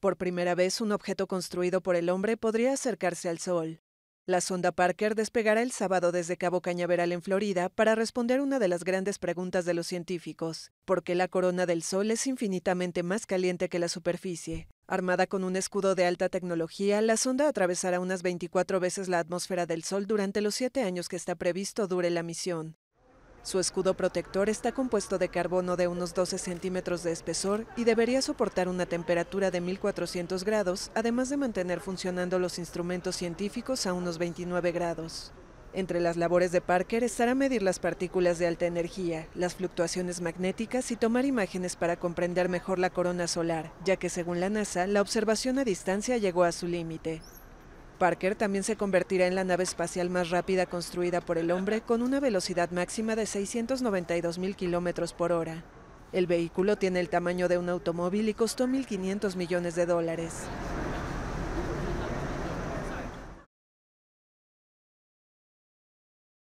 Por primera vez, un objeto construido por el hombre podría acercarse al Sol. La sonda Parker despegará el sábado desde Cabo Cañaveral en Florida para responder una de las grandes preguntas de los científicos, ¿por qué la corona del Sol es infinitamente más caliente que la superficie? Armada con un escudo de alta tecnología, la sonda atravesará unas 24 veces la atmósfera del Sol durante los siete años que está previsto dure la misión. Su escudo protector está compuesto de carbono de unos 12 centímetros de espesor y debería soportar una temperatura de 1400 grados, además de mantener funcionando los instrumentos científicos a unos 29 grados. Entre las labores de Parker estará medir las partículas de alta energía, las fluctuaciones magnéticas y tomar imágenes para comprender mejor la corona solar, ya que según la NASA, la observación a distancia llegó a su límite. Parker también se convertirá en la nave espacial más rápida construida por el hombre con una velocidad máxima de 692.000 km kilómetros por hora. El vehículo tiene el tamaño de un automóvil y costó 1.500 millones de dólares.